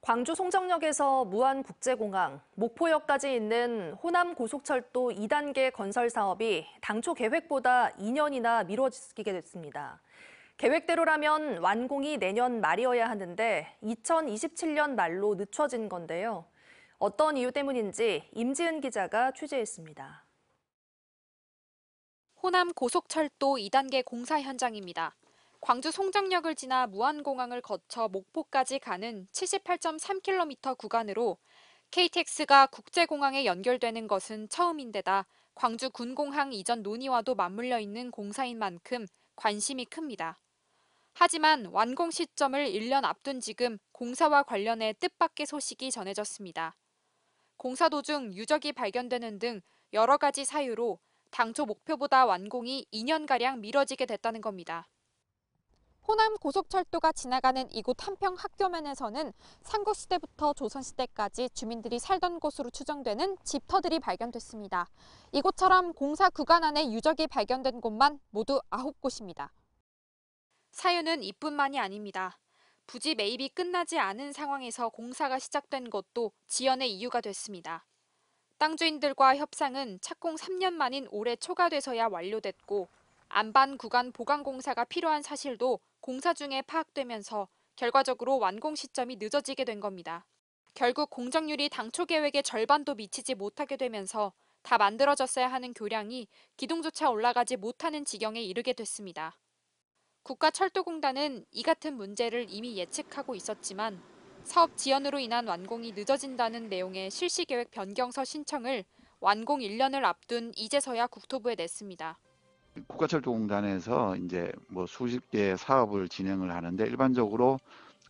광주 송정역에서 무안국제공항, 목포역까지 있는 호남 고속철도 2단계 건설 사업이 당초 계획보다 2년이나 미뤄지게 됐습니다. 계획대로라면 완공이 내년 말이어야 하는데 2027년 말로 늦춰진 건데요. 어떤 이유 때문인지 임지은 기자가 취재했습니다. 호남 고속철도 2단계 공사 현장입니다. 광주 송정역을 지나 무안공항을 거쳐 목포까지 가는 78.3km 구간으로 KTX가 국제공항에 연결되는 것은 처음인데다 광주 군공항 이전 논의와도 맞물려 있는 공사인 만큼 관심이 큽니다. 하지만 완공 시점을 1년 앞둔 지금 공사와 관련해 뜻밖의 소식이 전해졌습니다. 공사 도중 유적이 발견되는 등 여러 가지 사유로 당초 목표보다 완공이 2년가량 미뤄지게 됐다는 겁니다. 호남 고속철도가 지나가는 이곳 한평 학교면에서는 상고시대부터 조선시대까지 주민들이 살던 곳으로 추정되는 집터들이 발견됐습니다. 이곳처럼 공사 구간 안에 유적이 발견된 곳만 모두 9곳입니다. 사유는 이뿐만이 아닙니다. 부지 매입이 끝나지 않은 상황에서 공사가 시작된 것도 지연의 이유가 됐습니다. 땅주인들과 협상은 착공 3년 만인 올해 초가 돼서야 완료됐고 안반 구간 보강 공사가 필요한 사실도 공사 중에 파악되면서 결과적으로 완공 시점이 늦어지게 된 겁니다. 결국 공정률이 당초 계획의 절반도 미치지 못하게 되면서 다 만들어졌어야 하는 교량이 기동조차 올라가지 못하는 지경에 이르게 됐습니다. 국가철도공단은 이 같은 문제를 이미 예측하고 있었지만 사업 지연으로 인한 완공이 늦어진다는 내용의 실시계획 변경서 신청을 완공 1년을 앞둔 이제서야 국토부에 냈습니다. 국가철도공단에서 이제 뭐 수십 개의 사업을 진행을 하는데 일반적으로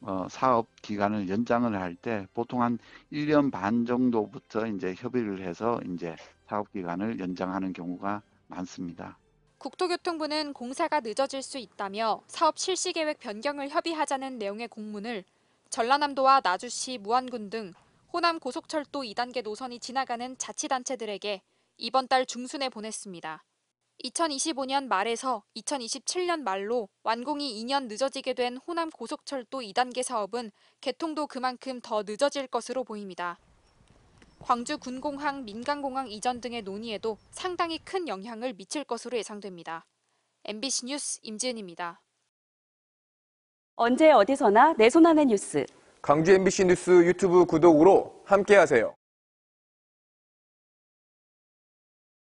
어, 사업 기간을 연장을 할 때 보통 한 1년 반 정도부터 이제 협의를 해서 이제 사업 기간을 연장하는 경우가 많습니다. 국토교통부는 공사가 늦어질 수 있다며 사업 실시 계획 변경을 협의하자는 내용의 공문을 전라남도와 나주시, 무안군 등 호남 고속철도 2단계 노선이 지나가는 자치단체들에게 이번 달 중순에 보냈습니다. 2025년 말에서 2027년 말로 완공이 2년 늦어지게 된 호남 고속철도 2단계 사업은 개통도 그만큼 더 늦어질 것으로 보입니다. 광주 군공항 민간공항 이전 등의 논의에도 상당히 큰 영향을 미칠 것으로 예상됩니다. MBC 뉴스 임지은입니다. 언제 어디서나 내 손안의 뉴스. 광주 MBC 뉴스 유튜브 구독으로 함께하세요.